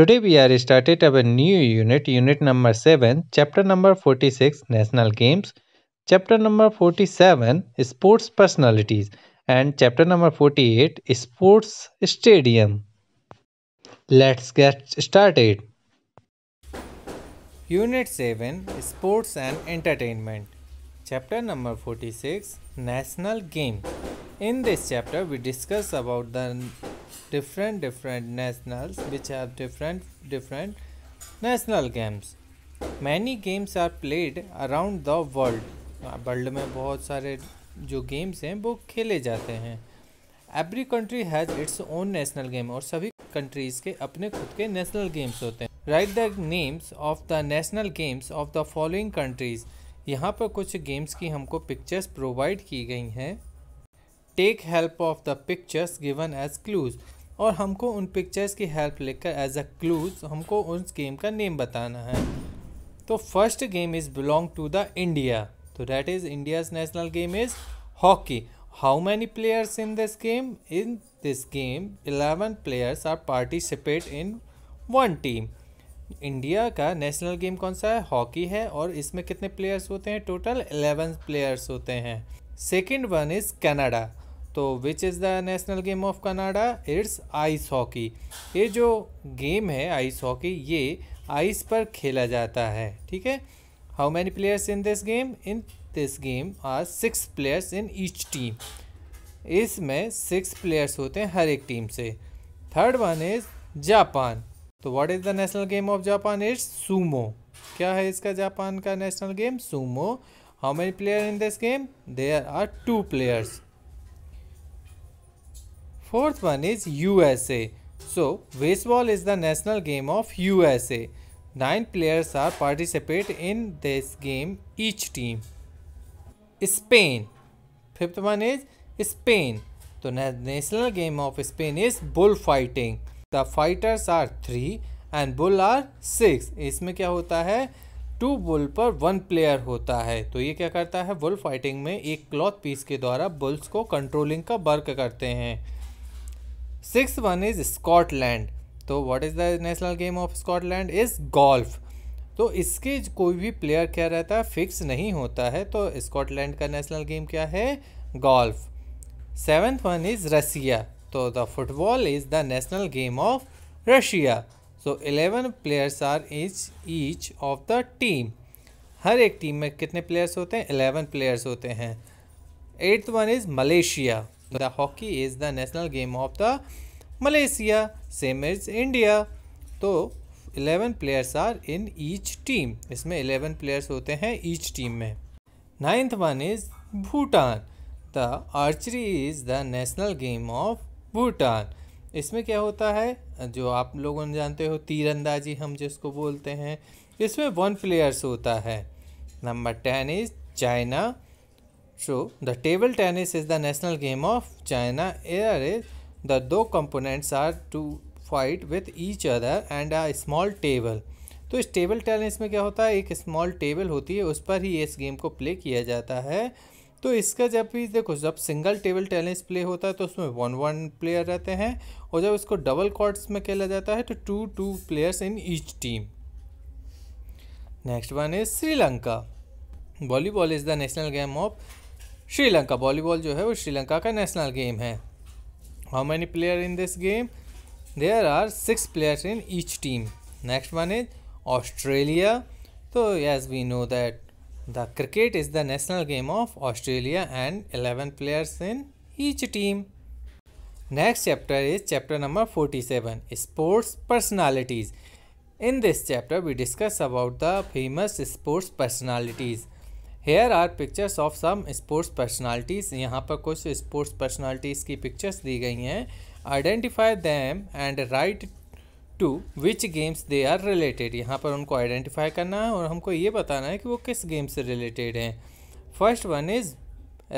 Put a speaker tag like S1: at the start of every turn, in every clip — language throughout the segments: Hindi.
S1: Today we are started our new unit, unit number 7, chapter number 46, National Games, chapter number 47, Sports Personalities and chapter number 48, Sports Stadium. Let's get started. Unit 7, Sports and Entertainment, chapter number 46, National Game. In this chapter, we discuss about the different different nationals which have different different national games. Many games are played around the world. World में बहुत सारे जो गेम्स हैं वो खेले जाते हैं every country has its own national game और सभी कंट्रीज़ के अपने खुद के नेशनल गेम्स होते हैं write the names of the national games of the following countries यहाँ पर कुछ गेम्स की हमको पिक्चर्स प्रोवाइड की गई हैं take help of the pictures given as clues और हमको उन पिक्चर्स की हेल्प लेकर एज अ क्लूज हमको उस गेम का नेम बताना है तो first game is belong to the India तो that is India's national game is hockey how many players in this game in this game eleven players are participate in one team India का नेशनल गेम कौन सा है हॉकी है और इसमें कितने प्लेयर्स होते हैं टोटल एलेवन प्लेयर्स होते हैं सेकेंड वन इज़ कनाडा तो which is the national game of Canada it's ice hockey ये जो गेम है आइस हॉकी ये आइस पर खेला जाता है ठीक है how many players in this game in this game are six players in each team इसमें सिक्स प्लेयर्स होते हैं हर एक टीम से थर्ड वन इज जापान तो what is the national game of Japan is sumo क्या है इसका जापान का national game sumo how many player in this game there are two players fourth one is U S A so baseball is the national game of U S A nine players are participate in this game each team Spain fifth one is Spain तो national game of Spain is bull fighting the fighters are three and bull are six इसमें क्या होता है टू बुल पर वन प्लेयर होता है तो ये क्या करता है बुल फाइटिंग में एक क्लॉथ पीस के द्वारा बुल्स को कंट्रोलिंग का वर्क करते हैं सिक्स वन इज़ स्कॉटलैंड तो what is the national game of Scotland is golf तो इसके कोई भी प्लेयर क्या रहता है फिक्स नहीं होता है तो स्कॉटलैंड का नेशनल गेम क्या है golf seventh one is Russia तो the football is the national game of Russia so eleven players are each each of the team हर एक टीम में कितने प्लेयर्स होते हैं एलेवन प्लेयर्स होते हैं eighth one is Malaysia the hockey is the national game of the Malaysia same is India तो eleven players are in each team इसमें इलेवन प्लेयर्स होते हैं ईच टीम में ninth one is Bhutan the archery is the national game of Bhutan इसमें क्या होता है जो आप लोगों ने जानते हो तीरंदाजी हम जिसको बोलते हैं इसमें वन प्लेयर्स होता है number ten is China the the table tennis is the national game of China. Here, the two components are to fight with each other and a small table. तो इस टेबल टेनिस में क्या होता है एक स्मॉल टेबल होती है उस पर ही इस गेम को प्ले किया जाता है तो इसका जब भी देखो जब सिंगल टेबल टेनिस प्ले होता है तो उसमें वन वन प्लेयर रहते हैं और जब इसको डबल कॉर्ड्स में खेला जाता है तो two two players in each team next one is Sri Lanka volleyball is the national game of Sri Lanka volleyball जो है वो श्रीलंका का नेशनल गेम है how many player in this game there are six players in each team next one is Australia तो yes we know that the cricket is the national game of Australia and eleven players in each team next chapter is chapter number forty seven sports personalities in this chapter we discuss about the famous sports personalities here are pictures of some sports personalities यहाँ पर कुछ स्पोर्ट्स पर्सनालिटीज़ की पिक्चर्स दी गई हैं identify them and write to which games they are related यहाँ पर उनको आइडेंटिफाई करना है और हमको ये बताना है कि वो किस गेम से रिलेटेड हैं first one is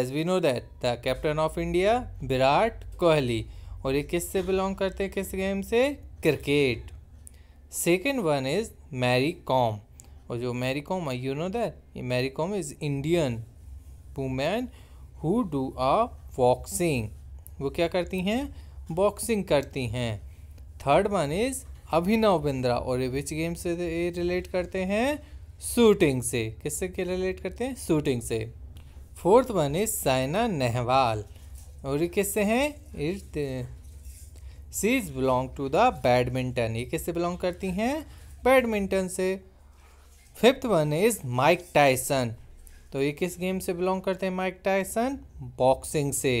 S1: as we know that the captain of India Virat Kohli और ये किस से बिलोंग करते हैं किस गेम से cricket second one is Mary Kom और जो Mary Kom I you know that Mary Kom is Indian woman who do a boxing वो क्या करती हैं बॉक्सिंग करती हैं third one is Abhinav Bindra और ये विच गेम से रिलेट करते हैं शूटिंग से किससे के रिलेट करते हैं शूटिंग से fourth one is Saina Nehwal और ये किससे हैं it she's belong to the badminton ये किससे बिलोंग करती हैं बैडमिंटन से fifth one is Mike Tyson तो ये किस गेम से बिलोंग करते हैं माइक टाइसन बॉक्सिंग से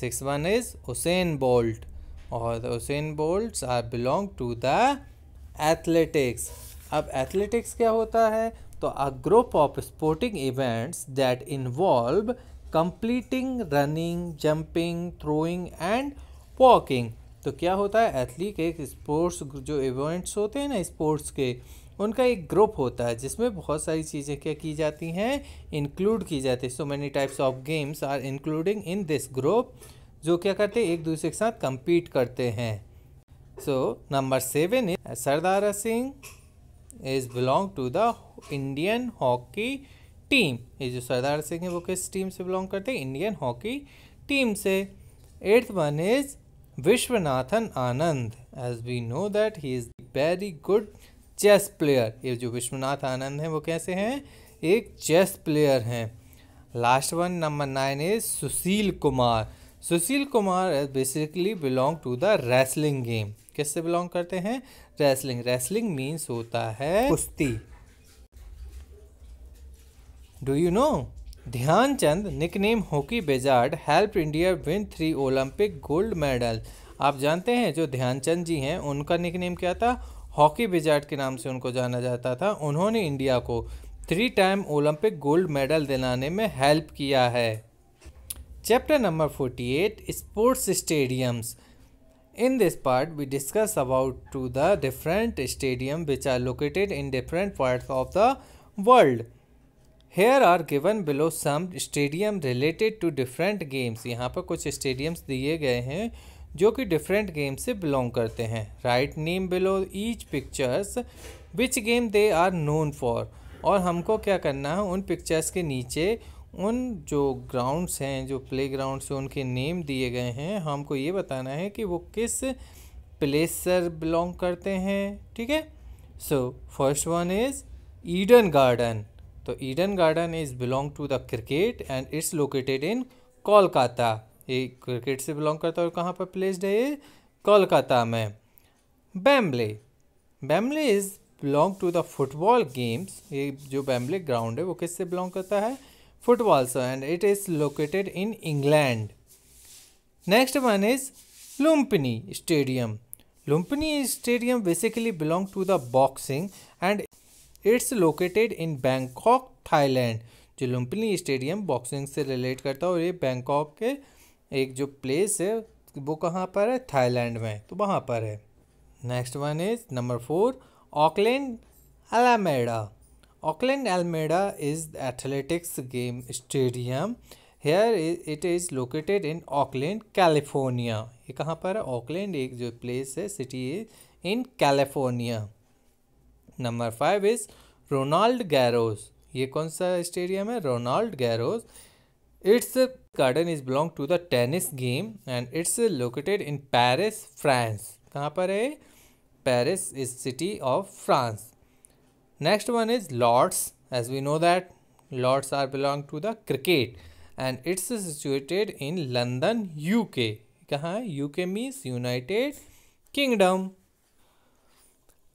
S1: six one is Usain Bolt और Usain Bolt are belong to the athletics अब एथलेटिक्स क्या होता है तो a group of sporting events that involve completing running jumping throwing and walking तो क्या होता है एथलीट एक स्पोर्ट्स जो इवेंट्स होते हैं ना स्पोर्ट्स के उनका एक ग्रुप होता है जिसमें बहुत सारी चीज़ें क्या की जाती हैं इंक्लूड की जाती है so many types of games are including in this group जो क्या करते हैं एक दूसरे के साथ कंपीट करते हैं so number seven is Sardara Singh is belong to the Indian hockey team ये जो सरदार सिंह है वो किस टीम से बिलोंग करते हैं इंडियन हॉकी टीम से eighth one is Viswanathan Anand as we know that he is very good chess player ये जो विश्वनाथ आनंद हैं वो कैसे हैं एक चेस प्लेयर हैं last one number nine is Sushil Kumar Sushil Kumar basically belong to the wrestling game किससे बिलोंग करते हैं रेसलिंग रेसलिंग मीन्स होता है कुश्ती do you know Dhyan Chand nickname hockey wizard help India win three Olympic gold medal आप जानते हैं जो ध्यानचंद जी हैं उनका निक नेम क्या था हॉकी विजार्ड के नाम से उनको जाना जाता था उन्होंने इंडिया को three time Olympic gold medal दिलाने में हेल्प किया है chapter number forty eight sports stadiums in this part we discuss about to the different stadium which are located in different part of the world here are given below some stadium related to different games यहाँ पर कुछ स्टेडियम्स दिए गए हैं जो कि डिफरेंट गेम से बिलोंग करते हैं write name below each pictures which game they are known for और हमको क्या करना है उन पिक्चर्स के नीचे उन जो ग्राउंड्स हैं जो प्ले ग्राउंड्स हैं उनके नेम दिए गए हैं हमको ये बताना है कि वो किस प्लेस सर बिलोंग करते हैं ठीक है so first one is Eden Garden तो Eden Garden is belong to the cricket and it's located in Kolkata ये क्रिकेट से बिलोंग करता है और कहाँ पर प्लेस्ड है ये कोलकाता में Wembley Wembley is belong to the football games ये जो बैम्बले ग्राउंड है वो किससे बिलोंग करता है फुटबॉल से and it is located in England next one is Lumpinee stadium Lumpinee stadium basically belong to the boxing and it's located in Bangkok Thailand जो लुम्पनी स्टेडियम बॉक्सिंग से रिलेट करता है और ये बैंकॉक के एक जो प्लेस है वो कहाँ पर है थाईलैंड में तो वहाँ पर है next one is number four Oakland Alameda Oakland Alameda is athletics game stadium here it is located in Oakland California ये कहाँ पर है ऑकलैंड एक जो प्लेस है city is in California number five is Roland Garros ये कौन सा स्टेडियम है Roland Garros Its garden is belong to the tennis game and it's located in Paris, France. कहाँ पर है Paris is city of France. Next one is Lords. As we know that Lords are belong to the cricket and it's situated in London, UK. कहाँ UK means United Kingdom.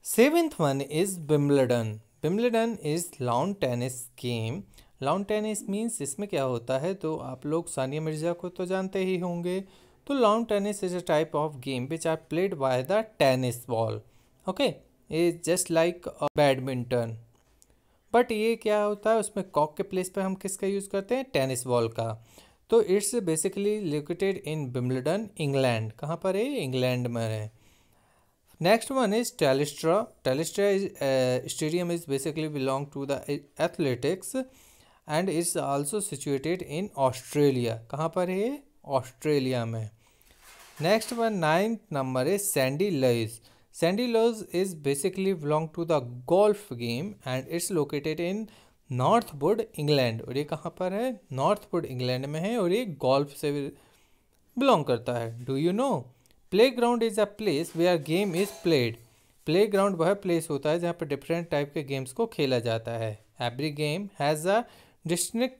S1: Seventh one is Wimbledon. Wimbledon is lawn tennis game lawn tennis means इसमें क्या होता है तो आप लोग सानिया मिर्ज़ा को तो जानते ही होंगे तो lawn tennis is a type of game which are played by the tennis ball okay is just like badminton but ये क्या होता है उसमें कॉक के प्लेस पर हम किसका यूज़ करते हैं टेनिस बॉल का तो it's basically located in Wimbledon England कहाँ पर है इंग्लैंड में है next one is Telstra Telstra stadium is basically belong to the athletics and is also situated in Australia कहाँ पर है ऑस्ट्रेलिया में नेक्स्ट वन नाइन्थ नंबर है Sandy Lodge Sandy Lodge is basically belong to the golf game and it's located in Northwood England और ये कहाँ पर है नॉर्थ बुड इंग्लैंड में है और ये गोल्फ से बिलोंग करता है do you know playground is a place are game is played playground वह प्लेस होता है जहाँ पर डिफरेंट टाइप के गेम्स को खेला जाता है every game has a district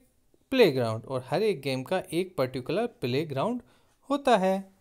S1: playground और हर एक गेम का एक पर्टिकुलर प्लेग्राउंड होता है